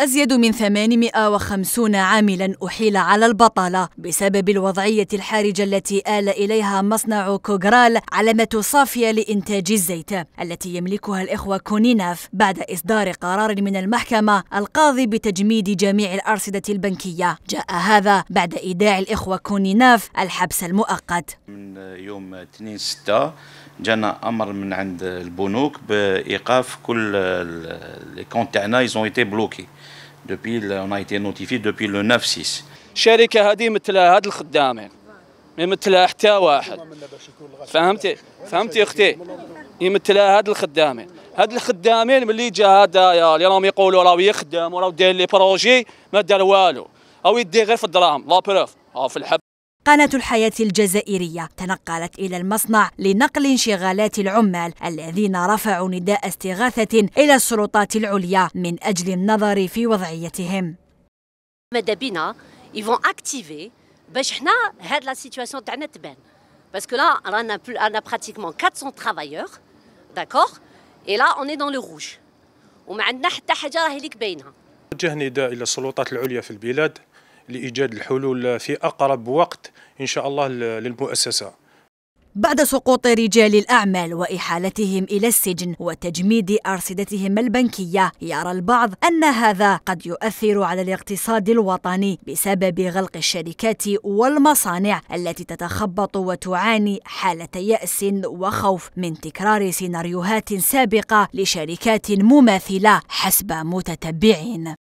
أزيد من 850 عاملا أحيل على البطالة بسبب الوضعية الحرجة التي آل إليها مصنع كوغرال علامة صافية لإنتاج الزيت التي يملكها الإخوة كونيناف بعد إصدار قرار من المحكمة القاضي بتجميد جميع الأرصدة البنكية جاء هذا بعد إيداع الإخوة كونيناف الحبس المؤقت من يوم 2 6 جانا امر من عند البنوك بايقاف كل لي كونت تاعنا ايزون ايتي بلوكي depuis on ايتي نوتيفي notifié لو 9/6 الشركه هذه مثل هاد الخدامين ما يمثلها حتى واحد فهمتي فهمتي اختي يمثلها هاد الخدامين هاد الخدامين ملي جا هذايا اللي راهم يقولوا راهو يخدم وراه داير لي بروجي ما دار والو او يدي غير في الدراهم لا بروف في الحب قناة الحياة الجزائرية تنقلت إلى المصنع لنقل انشغالات العمال الذين رفعوا نداء استغاثة إلى السلطات العليا من أجل النظر في وضعيتهم ماذا يفون اكتيفي باش حنا هاد لا سيتواسيون تاعنا تبان باسكو لا رانا انا براتيكمون 400 ترافايور داكور اي لا اوني دون لو روج وما عندنا حتى حاجه راهي ليك باينه وجه نداء الى السلطات العليا في البلاد لايجاد الحلول في اقرب وقت إن شاء الله للمؤسسة بعد سقوط رجال الأعمال وإحالتهم إلى السجن وتجميد أرصدتهم البنكية يرى البعض أن هذا قد يؤثر على الاقتصاد الوطني بسبب غلق الشركات والمصانع التي تتخبط وتعاني حالة يأس وخوف من تكرار سيناريوهات سابقة لشركات مماثلة حسب متتبعين